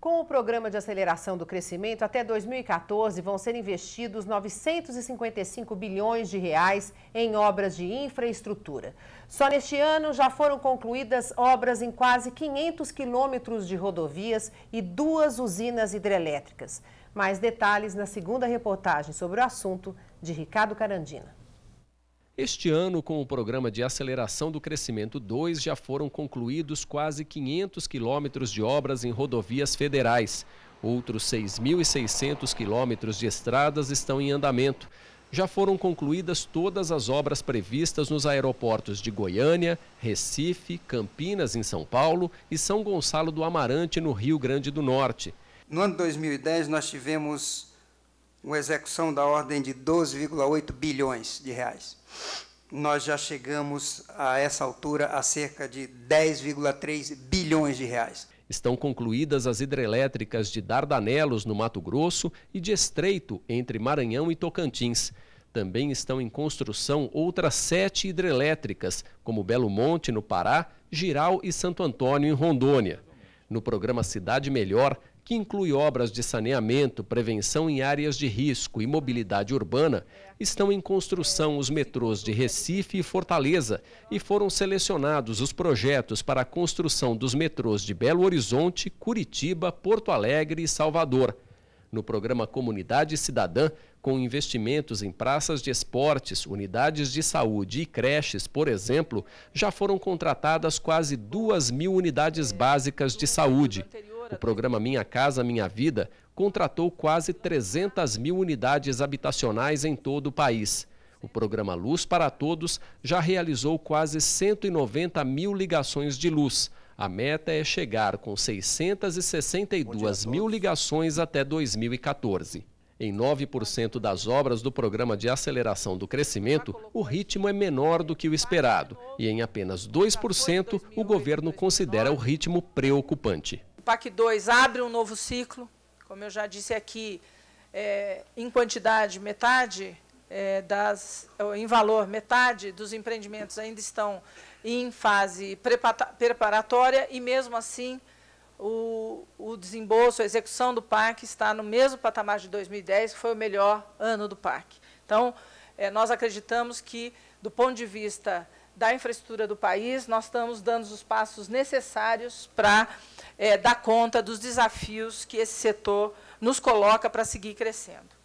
Com o Programa de Aceleração do Crescimento, até 2014 vão ser investidos 955 bilhões de reais em obras de infraestrutura. Só neste ano já foram concluídas obras em quase 500 quilômetros de rodovias e duas usinas hidrelétricas. Mais detalhes na segunda reportagem sobre o assunto de Ricardo Carandina. Este ano, com o Programa de Aceleração do Crescimento 2, já foram concluídos quase 500 quilômetros de obras em rodovias federais. Outros 6.600 quilômetros de estradas estão em andamento. Já foram concluídas todas as obras previstas nos aeroportos de Goiânia, Recife, Campinas, em São Paulo e São Gonçalo do Amarante, no Rio Grande do Norte. No ano 2010, nós tivemos uma execução da ordem de 12,8 bilhões de reais. Nós já chegamos a essa altura a cerca de 10,3 bilhões de reais. Estão concluídas as hidrelétricas de Dardanelos, no Mato Grosso, e de Estreito, entre Maranhão e Tocantins. Também estão em construção outras sete hidrelétricas, como Belo Monte, no Pará, Giral e Santo Antônio, em Rondônia. No programa Cidade Melhor, que inclui obras de saneamento, prevenção em áreas de risco e mobilidade urbana, estão em construção os metrôs de Recife e Fortaleza e foram selecionados os projetos para a construção dos metrôs de Belo Horizonte, Curitiba, Porto Alegre e Salvador. No programa Comunidade Cidadã, com investimentos em praças de esportes, unidades de saúde e creches, por exemplo, já foram contratadas quase 2 mil unidades básicas de saúde. O programa Minha Casa Minha Vida contratou quase 300 mil unidades habitacionais em todo o país. O programa Luz para Todos já realizou quase 190 mil ligações de luz. A meta é chegar com 662 mil ligações até 2014. Em 9% das obras do Programa de Aceleração do Crescimento, o ritmo é menor do que o esperado. E em apenas 2%, o governo considera o ritmo preocupante. O PAC 2 abre um novo ciclo, como eu já disse aqui, é, em quantidade, metade é, das, é, em valor, metade dos empreendimentos ainda estão em fase preparatória e, mesmo assim, o, o desembolso, a execução do PAC está no mesmo patamar de 2010, que foi o melhor ano do PAC. Então, é, nós acreditamos que, do ponto de vista da infraestrutura do país, nós estamos dando os passos necessários para é, eh, dar conta dos desafios que esse setor nos coloca para seguir crescendo.